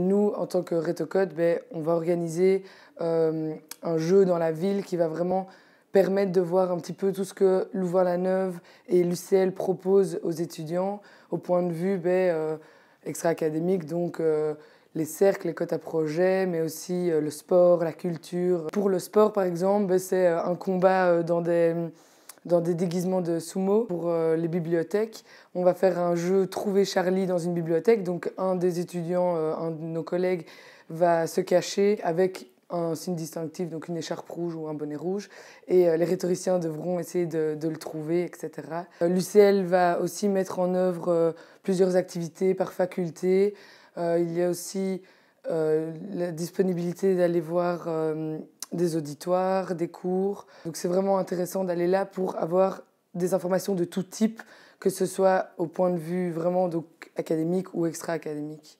Nous, en tant que Rétocode, ben, on va organiser euh, un jeu dans la ville qui va vraiment permettre de voir un petit peu tout ce que Louvain-la-Neuve et l'UCL proposent aux étudiants au point de vue ben, euh, extra-académique, donc euh, les cercles, les cotes à projet, mais aussi le sport, la culture. Pour le sport, par exemple, ben, c'est un combat dans des dans des déguisements de sumo pour euh, les bibliothèques. On va faire un jeu Trouver Charlie dans une bibliothèque. Donc un des étudiants, euh, un de nos collègues, va se cacher avec un signe distinctif, donc une écharpe rouge ou un bonnet rouge. Et euh, les rhétoriciens devront essayer de, de le trouver, etc. L'UCL va aussi mettre en œuvre plusieurs activités par faculté. il y a aussi la disponibilité d'aller voir des auditoires, des cours. Donc c'est vraiment intéressant d'aller là pour avoir des informations de tout type, que ce soit au point de vue vraiment académique ou extra-académique.